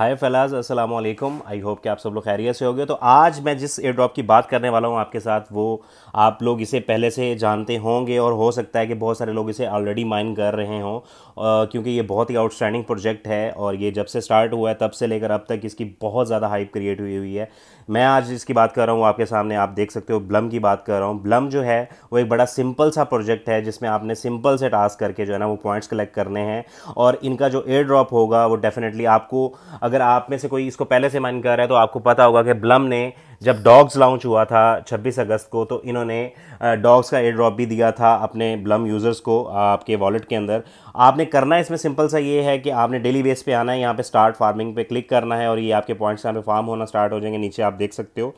हाय फैलाज अस्सलाम वालेकुम I hope कि आप सब लोग खैरियत से होंगे तो आज मैं जिस एयर ड्रॉप की बात करने वाला हूँ आपके साथ वो आप लोग इसे पहले से जानते होंगे और हो सकता है कि बहुत सारे लोग इसे ऑलरेडी माइन कर रहे हों क्योंकि ये बहुत ही आउटस्टैंडिंग प्रोजेक्ट है और ये जब से स्टार्ट हुआ है तब से लेकर अब तक इसकी बहुत ज़्यादा हाइप क्रिएट हुई हुई है मैं आज इसकी बात कर रहा हूँ आपके सामने आप देख सकते हो ब्लम की बात कर रहा हूँ ब्लम जो है वो एक बड़ा सिंपल सा प्रोजेक्ट है जिसमें आपने सिंपल से टास्क करके जो है ना वो पॉइंट्स कलेक्ट करने हैं और इनका जो एयर ड्रॉप होगा वो डेफिनेटली आपको अगर आप में से कोई इसको पहले से मान कर रहा है तो आपको पता होगा कि ब्लम ने जब डॉग्स लॉन्च हुआ था 26 अगस्त को तो इन्होंने डॉग्स का एयर ड्रॉप भी दिया था अपने ब्लम यूज़र्स को आपके वॉलेट के अंदर आपने करना इसमें सिंपल सा ये है कि आपने डेली बेस पे आना है यहाँ पे स्टार्ट फार्मिंग पे क्लिक करना है और ये आपके पॉइंट्स यहाँ पे फार्म होना स्टार्ट हो जाएंगे नीचे आप देख सकते हो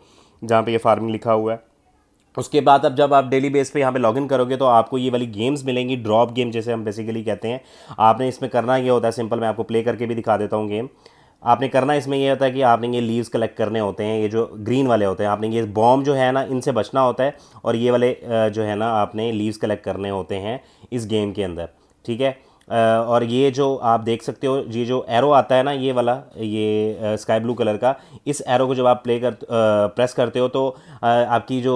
जहाँ पे ये फार्मिंग लिखा हुआ है उसके बाद अब जब आप डेली बेस पे यहाँ पे लॉगिन करोगे तो आपको ये वाली गेम्स मिलेंगी ड्रॉप गेम जैसे हम बेसिकली कहते हैं आपने इसमें करना ये होता है सिंपल मैं आपको प्ले करके भी दिखा देता हूँ गेम आपने करना इसमें यह होता है कि आपने ये लीव्स कलेक्ट करने होते हैं ये जो ग्रीन वाले होते हैं आपने ये बॉम जो है ना इनसे बचना होता है और ये वाले जो है ना आपने लीव्स कलेक्ट करने होते हैं इस गेम के अंदर ठीक है और ये जो आप देख सकते हो ये जो एरो आता है ना ये वाला ये स्काई ब्लू कलर का इस एरो को जब आप प्ले कर प्रेस करते हो तो आपकी जो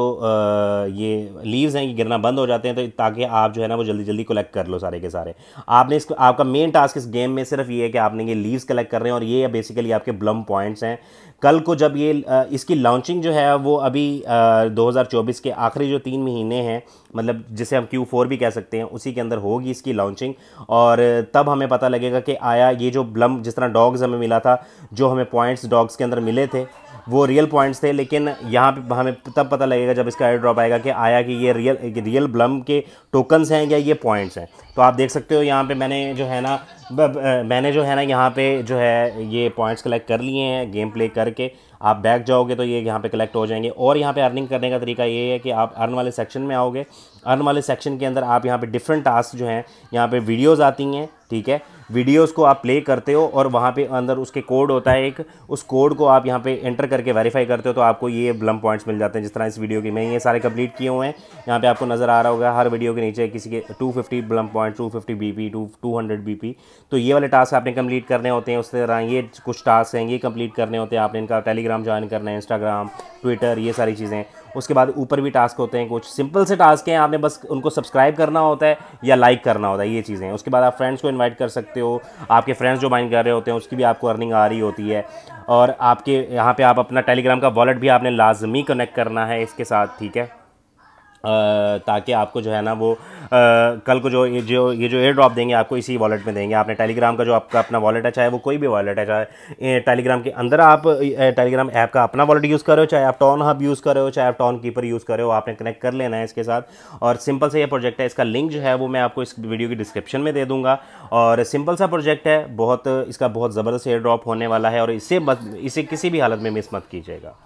ये लीव्स हैं ये गिरना बंद हो जाते हैं तो ताकि आप जो है ना वो जल्दी जल्दी कलेक्ट कर लो सारे के सारे आपने इसको आपका मेन टास्क इस गेम में सिर्फ ये है कि आपने ये लीव्स कलेक्ट कर रहे हैं और ये बेसिकली आपके ब्लम पॉइंट्स हैं कल को जब ये इसकी लॉन्चिंग जो है वो अभी दो के आखिरी जो तीन महीने हैं मतलब जिसे हम Q4 भी कह सकते हैं उसी के अंदर होगी इसकी लॉन्चिंग और तब हमें पता लगेगा कि आया ये जो ब्लम जिस तरह डॉग्स हमें मिला था जो हमें पॉइंट्स डॉग्स के अंदर मिले थे वो रियल पॉइंट्स थे लेकिन यहाँ पे हमें तब पता लगेगा जब इसका एयर ड्रॉप आएगा कि आया कि ये रियल रियल ब्लम के टोकन्स हैं या ये पॉइंट्स हैं तो आप देख सकते हो यहाँ पे मैंने जो है ना मैंने जो है ना यहाँ पे जो है ये पॉइंट्स कलेक्ट कर लिए हैं गेम प्ले करके आप बैक जाओगे तो ये यहाँ पे कलेक्ट हो जाएंगे और यहाँ पे अर्निंग करने का तरीका ये है कि आप अर्न वाले सेक्शन में आओगे अर्न वाले सेक्शन के अंदर आप यहाँ पे डिफरेंट टास्क जो हैं यहाँ पे वीडियोस आती हैं ठीक है वीडियोस को आप प्ले करते हो और वहाँ पे अंदर उसके कोड होता है एक उस कोड को आप यहाँ पे एंटर करके वेरीफाई करते हो तो आपको ये ब्लम पॉइंट्स मिल जाते हैं जिस तरह इस वीडियो के मैं ये सारे कंप्लीट किए हुए हैं यहाँ पे आपको नज़र आ रहा होगा हर वीडियो के नीचे किसी के two fifty Blum point two fifty B P two two hundred B P तो ये वाले टास्क आपने कम्प्लीट करने होते हैं उस तरह ये कुछ टास्क हैं ये कम्प्लीट करने होते हैं आपने इनका टेलीग्राम ज्वाइन करना है इंस्टाग्राम ट्विटर ये सारी चीज़ें उसके बाद ऊपर भी टास्क होते हैं कुछ सिंपल से टास्क हैं आपने बस उनको सब्सक्राइब करना होता है या लाइक करना होता है ये चीज़ें उसके बाद आप फ्रेंड्स को इन्वाइट कर सकते हो आपके फ्रेंड्स जो माइंड कर रहे होते हैं उसकी भी आपको अर्निंग आ रही होती है और आपके यहाँ पर आप अपना टेलीग्राम का वॉलेट भी आपने लाजमी कनेक्ट करना है इसके साथ ठीक है ताकि आपको जो है ना वो आ, कल को जो ये जो ये जो एयर ड्रॉप देंगे आपको इसी वॉलेट में देंगे आपने टेलीग्राम का जो आपका अपना वॉलेट है चाहे वो कोई भी वॉलेट है चाहे टेलीग्राम के अंदर आप टेलीग्राम ऐप का अपना वॉलेट यूज़ कर रहे हो चाहे आप टॉन हब यूज़ कर रहे हो चाहे आप टॉन कीपर यूज़ कर रहे हो आपने कनेक्ट कर लेना है इसके साथ और सिंपल सा ये प्रोजेक्ट है इसका लिंक जो है वो मैं आपको इस वीडियो की डिस्क्रिप्शन में दे दूँगा और सिंपल सा प्रोजेक्ट है बहुत इसका बहुत ज़बरदस्त एयर ड्रॉप होने वाला है और इसे मत इसे किसी भी हालत में मिस मत कीजिएगा